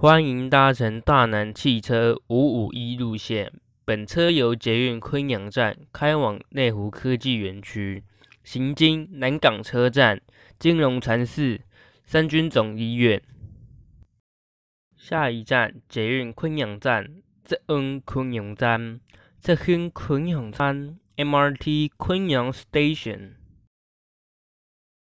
欢迎搭乘大南汽车五五一路线，本车由捷运昆阳站开往内湖科技园区，行经南港车站、金融城市、三军总医院。下一站捷运昆阳站，捷恩昆阳站，捷恩昆阳站，MRT 昆阳 Station。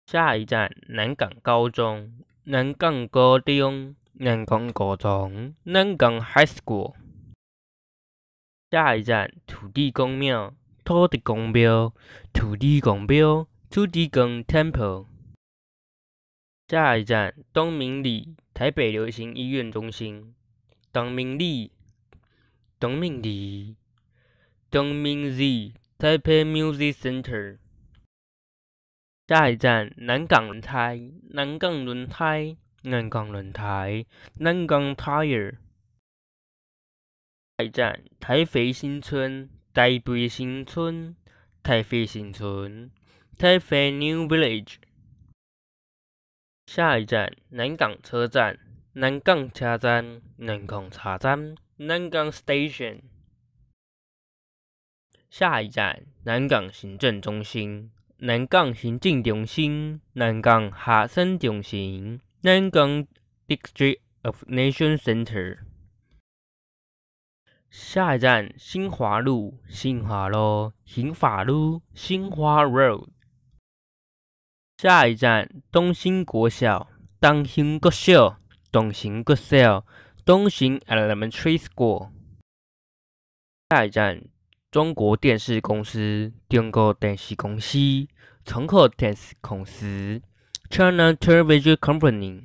下一站南港高中，南港高中。南港高中，南港 High School。下一站，土地公庙，土地公庙，土地公庙，土地公 Temple。下一站，东明里台北流行医院中心，东明里，东明里，东明里 e 北 Music Center。下一站，南港轮胎，南港轮胎。南港轮胎，南港 Tire。下一站，台北新村，台北新村，台北新村，台北 New Village。下一站，南港车站，南港车站，南港车站，南港 Station。下一站，南港行政中心，南港行政中心，南港下山中心。Nangan District of n a t i o n Center。下一站，新华路，新华路，新华路，新华 Road。下一站，东兴国小，东兴国小，东兴国小，东兴 Elementary School。下一站，中国电视公司，中国电视公司，中国电视公司。China Television Company。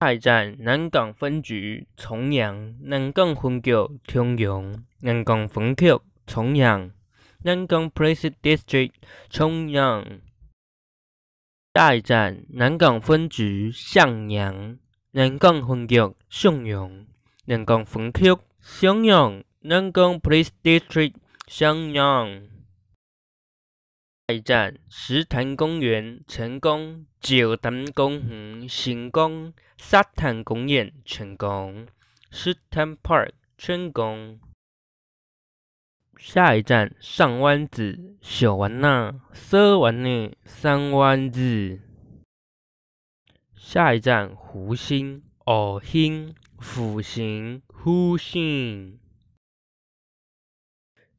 泰站南港分局重阳，南港分局重阳，南港分局重阳，南港 Police District 重阳。泰站南港分局向阳，南港分局向阳，南港分局向阳，南港 Police District 向阳。下一站石潭公园成功，九潭公园成功，沙潭公园成功，石潭 Park 成功。下一站上湾子小湾那、沙湾子上湾子。下一站湖心哦，心湖心湖心。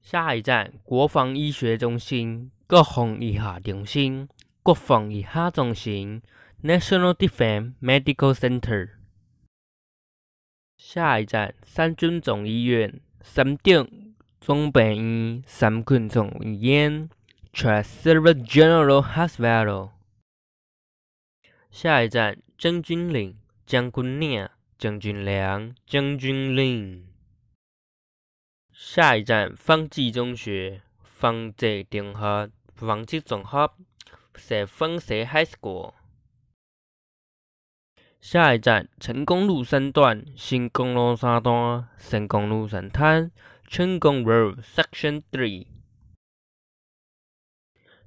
下一站，国防医学中心，国防医学中心，国防医学中心 （National Defense Medical Center）。下一站，三军总医院，三定总病院，三军总院 t r a s e r e General Hospital）。下一站，将军岭，将军岭，将军岭，将军岭。下一站，方志中学。方济中学，方志中学是方志还是过？下一站，成功路三段。新公路三段，成功路三段，成功路 Section Three。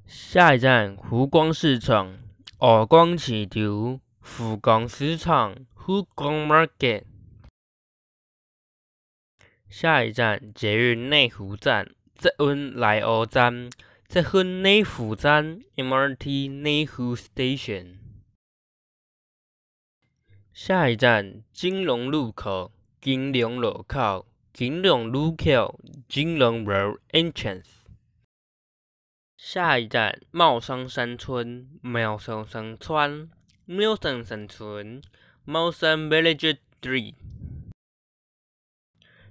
下一站，湖光市场。湖光市场，湖光市场，湖光 Market。下一站捷运内湖站，捷运内湖站，捷运内湖站 MRT 内湖 Station。下一站金融路口，金融路口，金融路口，金融 road Entrance。下一站茂生山村，茂生山村，茂生山村，茂生 Village s Tree。t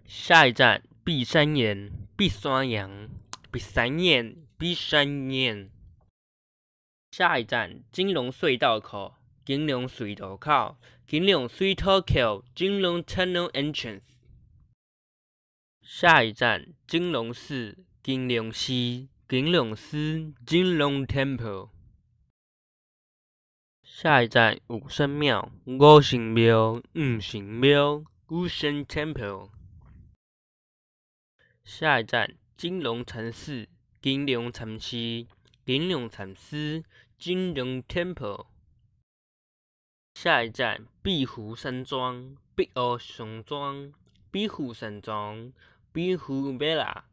下一站，碧山岩，碧山岩，碧山岩，碧山岩。下一站，金龙隧道口，金龙隧道口，金龙隧道口，金龙 Tunnel Entrance。下一站，金龙寺，金龙寺，金龙寺，金龙 Temple。下一站，五圣庙，五圣庙，五圣庙，五圣 Temple。下一站，金融城市，金融城市，金融城市，金融 Temple。下一站，碧湖山庄，碧湖山庄，碧湖山庄，碧湖 Villa。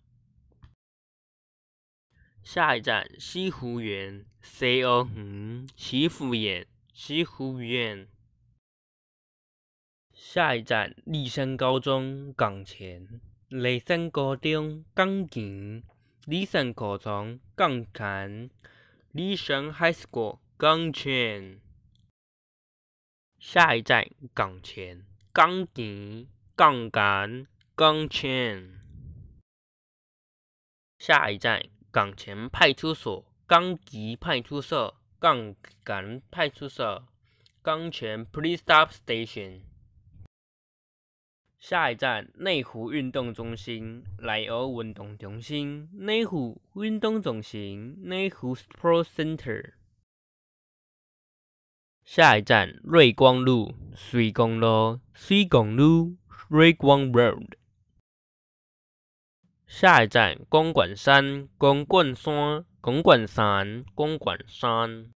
下一站，西湖园 C O 五，西湖园，西湖园。下一站，立升高中港前。立信高中钢琴，立信考场钢琴，School 钢琴。下一站钢琴，钢琴，杠杆，钢琴。下一站钢琴派出所，钢琴派出所，钢琴派出所，钢琴 Police Stop Station。下一站内湖运动中心，来湖运动中心，内湖运动中心，内湖 Sport Center。下一站瑞光路，瑞光路，瑞光路，瑞光 Road。下一站公馆山，公馆山，公馆山，公馆山。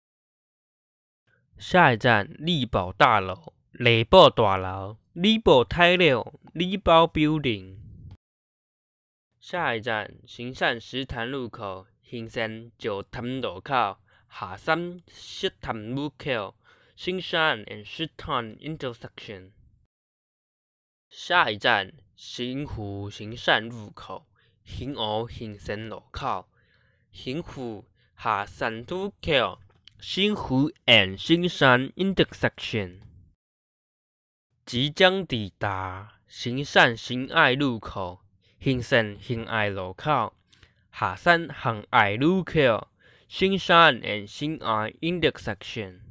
下一站力宝大楼，力宝大楼。里宝太路里宝标亭。下一站，行善石潭路口，行善石潭路口，下山石潭路口，行善 and 石潭 intersection。下一站，新湖行善路口，新湖行善路口，新湖下山路口，新湖 and 行善 intersection。即将抵达行善新爱路口，行善新爱路口下山向爱路口，善 and 新爱 intersection。